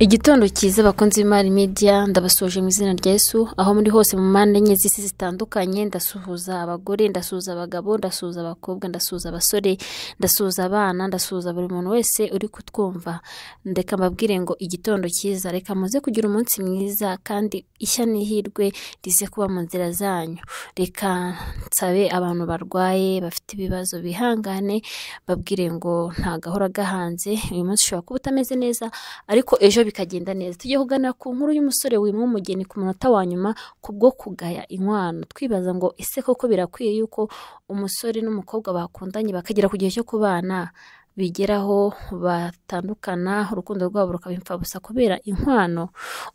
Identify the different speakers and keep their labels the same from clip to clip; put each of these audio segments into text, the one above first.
Speaker 1: igitondo cyiza bakunze imari media ndabasoje mu izina rya yesu aho muri hose mu mpande enye z'isi zitandukanye ndasuhuza abagore ndasuhuza abagabo ndasuhuza abakobwa ndasuhuza abasore ndasuhuza abana ndasuhuza buri muntu wese uri kutwumva ndeka mbabwire ngo igitondo cyiza reka muze kugira umunsi mwiza kandi ishya n'ihirwe rize kuba mu nzira zanyu reka nsabe abantu barwaye bafite ibibazo bihangane babwire ngo nta gahora gahanze uyu munsi ushobora kuba utameze neza ariko ejo bikagenda neza tugiye kuganira ku nkuru y'umusore wimwa umugeni ku munota wa nyuma ku bwo kugaya inkwano twibaza ngo ese koko birakwiye yuko umusore n'umukobwa bakundanye bakagera ku gihe cyo kubana bigeraho batandukana urukundo rwabo rukaba imfabusa kubera inkwano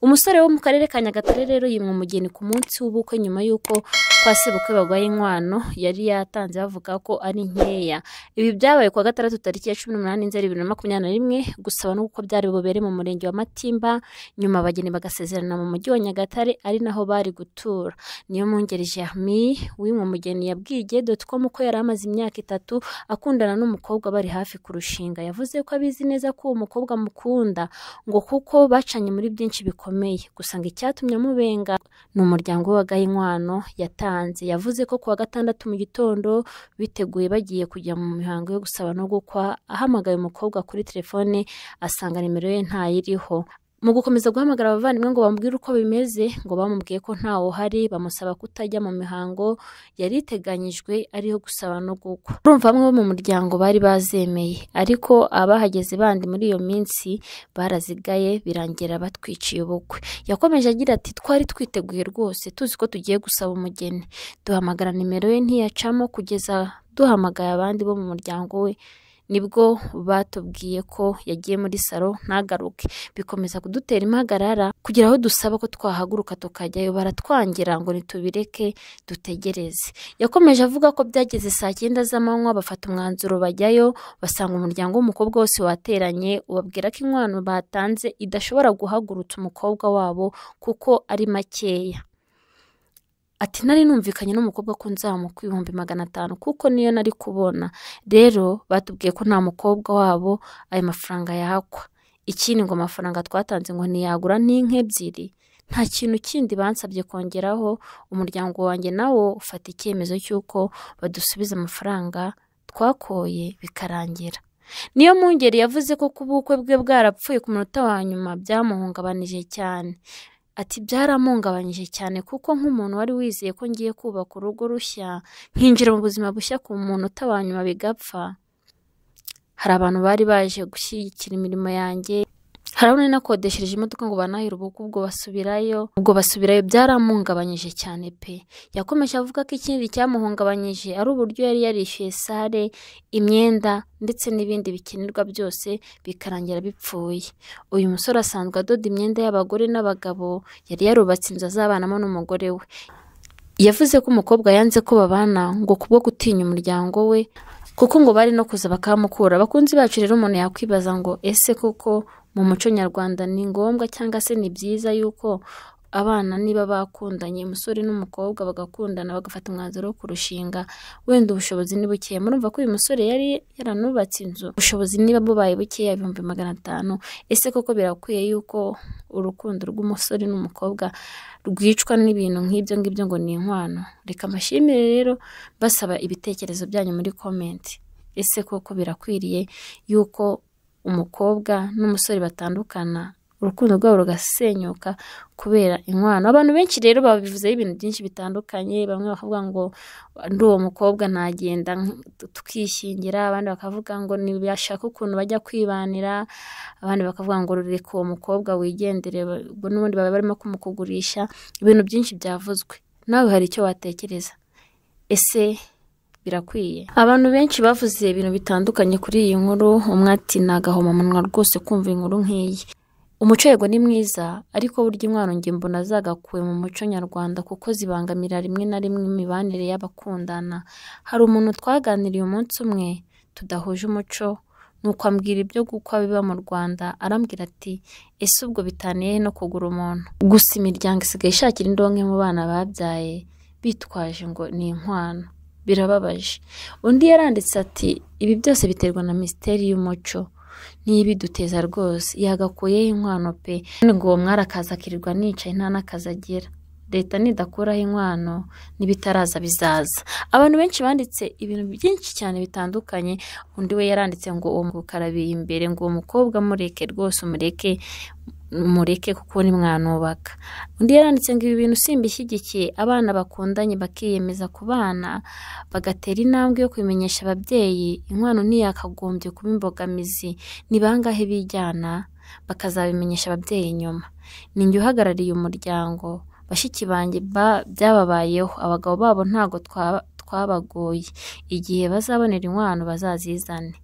Speaker 1: umusore wo mu karere ka nyagatare rero yimwa umugeni ku munsi w'ubukwe nyuma y'uko kwa sebukwe bagwaye inkwano yari yatanze bavuga ko ari nkeya ibi byabaye kuwa gatandatu tariki ya cumi n'umunani nzeri bibiri na makumyabiri na rimwe gusaba n’uko byari bubere mu murenge wa matimba nyuma abageni bagasezerana mu mujyi wa nyagatare ari naho bari gutura niyo mwungeri germain w'imwe umugeni yabwiye dotcom ko yari amaze imyaka itatu akundana n'umukobwa bari hafi kurushinga yavuze ko abizi neza ko uwo mukobwa amukunda ngo kuko bacanye muri byinshi bikomeye gusanga icyatumye amubenga ni umuryango w'abagaye inkwano yatanze batanze yavuze ko kuwa gatandatu mu gitondo biteguye bagiye kujya mu mihango yo gusaba no gukwa ahamagaye umukobwa kuri telefone asanga nimero ye ntayiriho mu gukomeza guhamagara abavandimwe ngo bamubwire uko bimeze ngo bamubwiye ko ntawo hari bamusaba kutajya mu mihango yari iteganyijwe ariyo gusaba no gukwa urumva bamwe bo mu muryango bari bazemeye ariko abahageze bandi muri iyo minsi barazigaye birangira batwiciye ubukwe yakomeje agira ati twari twiteguye rwose tuzi ko tugiye gusaba umugeni duhamagara nimero ye ntiyacamo kugeza duhamagaye abandi bo mu muryango we nibwo batubwiye ko yagiye muri salo ntagaruke bikomeza kudutera impagarara kugira aho dusaba ko twahaguruka tukajyayo baratwangira ngo nitubireke dutegereze yakomeje avuga ko byageze saa cyenda z'amanywa bafata umwanzuro bajyayo basanga umuryango w'umukobwa wose wateranye ubabwira ko inkwano batanze idashobora guhagurutsa umukobwa wabo kuko ari makeya ati nari numvikanye n'umukobwa ko nzamuha ku ibihumbi magana atanu kuko niyo nari kubona rero batubwiye ko nta mukobwa wabo ayo mafaranga yakwa ikindi ngo amafaranga twatanze ngo ntiyagura n'inka ebyiri nta kintu kindi bansabye kongeraho umuryango wanjye nawo ufata icyemezo cy'uko badusubiza amafaranga twakoye bikarangira niyo mpungeri yavuze ko ku bukwe bwe bwarapfuye ku munota wa nyuma byamuhungabanije cyane Ati “Byarampungabanyije cyane kuko nk'umuntu wari wizeye ko ngiye kubaka urugo rushya nkinjira mu buzima bushya ku muntu utabanyuma bigapfa hari abantu bari baje gushyigikira imirimo yanjye hari aho nakodeshereje imodoka ngo banahere ubukwe ubwo basubirayo ubwo basubirayo byaramuhungabanyije cyane pe yakomeje avuga ko ikindi cyamuhungabanyije ari uburyo yari yarishyuye sale imyenda ndetse n'ibindi bikenerwa byose bikarangira bipfuye uyu musore asanzwe adoda imyenda y'abagore n'abagabo yari yarubatse inzu azabanamo n'umugore we yavuze ko umukobwa yanze ko babana ngo kubwo gutinya umuryango we kuko ngo bari no kuza bakamukura abakunzi bacu rero umuntu yakwibaza ngo ese koko mu muco nyarwanda ni ngombwa cyangwa se ni byiza yuko abana niba bakundanye umusore n'umukobwa bagakundana bagafata umwanzuro wo kurushinga wenda ubushobozi ni bukeya murumva ko uyu musore yari yaranubatse inzu ubushobozi niba bubaye bukeya ibihumbi magana atanu ese koko birakwiye yuko urukundo rw'umusore n'umukobwa rwicwa n'ibintu nk'ibyo ngibyo ngo ni inkwano reka amashimire rero basaba ibitekerezo byanyu muri komenti ese koko birakwiriye yuko umukobwa n'umusore batandukana urukundo rwabo rugasenyuka kubera inkwano abantu benshi rero babivuzeho ibintu byinshi bitandukanye bamwe bakavuga ngo ndi uwo mukobwa nagenda tukishyingira abandi bakavuga ngo ntibashaka ukuntu bajya kwibanira abandi bakavuga ngo reka uwo mukobwa wigendere ubwo n'ubundi baba barimo kumukugurisha ibintu byinshi byavuzwe nawe hari icyo watekereza ese birakwiye abantu benshi bavuze ibintu bitandukanye kuri iyi nkuru umwe ati ni agahomamunwa rwose kumva inkuru nk'iyi umuco ni mwiza ariko burya inkwano nge nazagakuwe mu muco nyarwanda kuko zibangamira rimwe na rimwe imibanire y'abakundana hari umuntu twaganiriye umunsi umwe tudahuje umuco nuko ambwira ibyo gukwa biba mu rwanda arambwira ati ese ubwo bitaniye no kugura umuntu gusa imiryango isigaye ishakira indonke mu bana babyaye bitwaje ngo ni inkwano birababaje undi yaranditse ati ibi byose biterwa na minisiteri y'umuco ntibiduteza rwose yagakuyeho inkwano pe ngo uwo mwari akirirwa nicaye nta n'akazi agira leta nidakuraho inkwano n'ibitaraza bizaza abantu benshi banditse ibintu byinshi cyane bitandukanye undi we yaranditse ngo uwo mukarabiye imbere ngo uwo mukobwa amureke rwose umureke mureke kuko nimwanubaka undi yaranditse ngo ibi bintu simbishyigikiye abana bakundanye bakiyemeza kubana bagatera intambwe yo kumenyesha ababyeyi inkwano ntiyakagombye kuba imbogamizi ni bangahe bijyana bakazabimenyesha ababyeyi nyuma ninjye uhagarariye umuryango bashiki banjye byababayeho abagabo babo ntabwo twabagoye igihe bazabonera inkwano bazazizane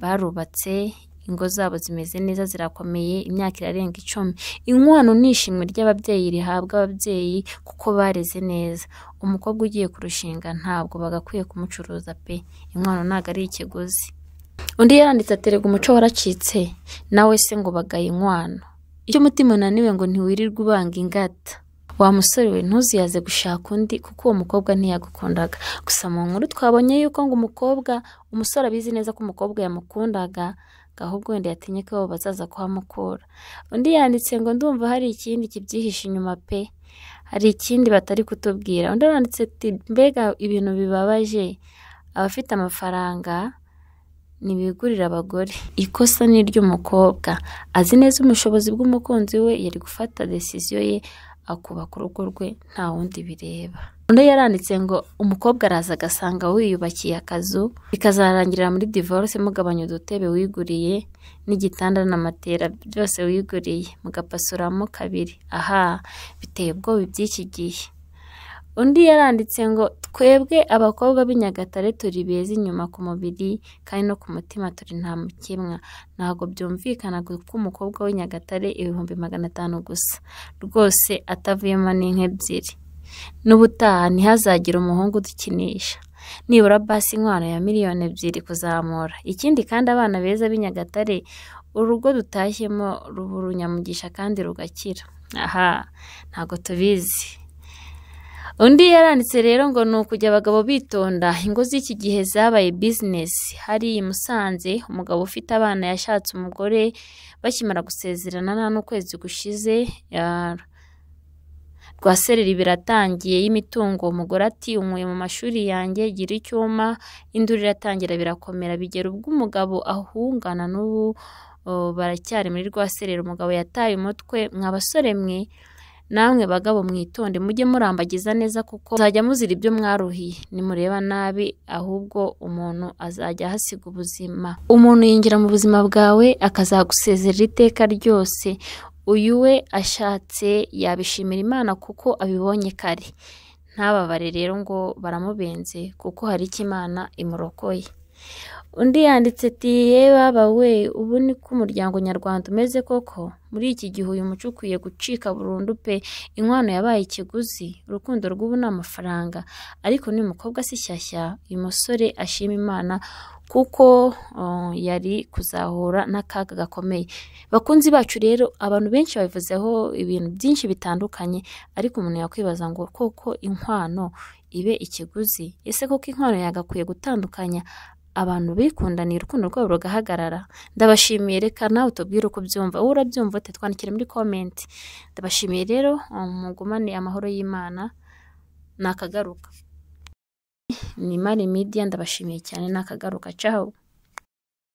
Speaker 1: barubatse ingo zabo zimeze neza zirakomeye imyaka irarenga icumi inkwano ni ishimwe ry'ababyeyi rihabwa ababyeyi kuko bareze neza umukobwa ugiye kurushinga ntabwo bagakwiye kumucuruza pe inkwano ntabwo ari ikiguzi undi yaranditse aterega umuco waracitse nawe se ngo bagaye inkwano icyo umutima unaniwe ngo ntiwirirwe ubanga ingata wa musore we ntuziyaze gushaka undi kuko uwo mukobwa ntiyagukundaga gusa mu nkuru twabonye yuko ngo umukobwa umusore abizi neza ko umukobwa yamukundaga ngo ahubwo wenda yatinye ko abo bazaza kuhamukura undi yanditse ngo ndumva hari ikindi kibyihishe inyuma pe hari ikindi batari kutubwira undi aranditse ati mbega ibintu bibabaje abafite amafaranga ntibigurira abagore ikosa ni iry'umukobwa azi neza umushobozi bw'umukunzi we yari gufata desiziyo ye akubaka urugo rwe nta wundi bireba undi yaranditse ngo umukobwa araza agasanga wiyubakiye akazu bikazarangirira muri divorce mugabanya udutebe wiguriye n'igitanda na matera byose wiguriye mugapasuramo kabiri aha biteye ubwoba iby'iki gihe undi yaranditse ngo twebwe abakobwa b’inyagatare turi beza inyuma ku mubiri kandi no ku mutima turi nta mukemwa ntabwo byumvikana ko umukobwa w’inyagatare ibihumbi magana atanu gusa rwose atavuyemo n'inka ebyiri n'ubutaha ntihazagire umuhungu udukinisha nibura basi inkwano ya miliyoni ebyiri kuzamura ikindi kandi abana beza b'i nyagatare urugo dutashyemo ruba urunyamugisha kandi rugakira aha ntabwo tubizi undi yaranditse rero ngo ni ukujya abagabo bitonda ingo z'iki gihe zabaye bizinesi hari i musanze umugabo ufite abana yashatse umugore bakimara gusezerana nta n'ukwezi gushize rwa sereri biratangiye y'imitungo umugore ati unkuye mu mashuri yanjye gira icyuma induru iratangira birakomera bigera ubwo umugabo ahungana n'ubu baracyari muri rwa sereri umugabo yataye umutwe mwa basore mwe namwe bagabo mwitonde mujye murambagiza neza kuko muzajya muzira ibyo mwaruhiye nimureba nabi ahubwo umuntu azajya ahasiga ubuzima umuntu yinjira mu buzima bwawe akazagusezerera iteka ryose uyu we ashatse yabishimira imana kuko abibonye kare ntababare rero ngo baramubenze kuko hari icyo imana imurokoye undi yanditse ati yewe we ubu ni ko umuryango nyarwanda umeze koko muri iki gihe uyu muco ukwiye gucika burundu pe inkwano yabaye ikiguzi urukundo rw'ubu ni amafaranga ariko ni umukobwa si shyashya uyu musore ashima imana kuko yari kuzahura n'akaga gakomeye bakunzi bacu rero abantu benshi babivuzeho ibintu byinshi bitandukanye ariko umuntu yakwibaza ngo koko inkwano ibe ikiguzi ese koko inkwano yagakwiye gutandukanya abantu bikundaniye urukundo rwabo rugahagarara ndabashimiye reka nawe utubwire uko ubyumva wowe urabyumva ute twandikire muri komenti ndabashimiye rero mugumane amahoro y'imana nakagaruka ni mari midiya ndabashimiye cyane nakagaruka caho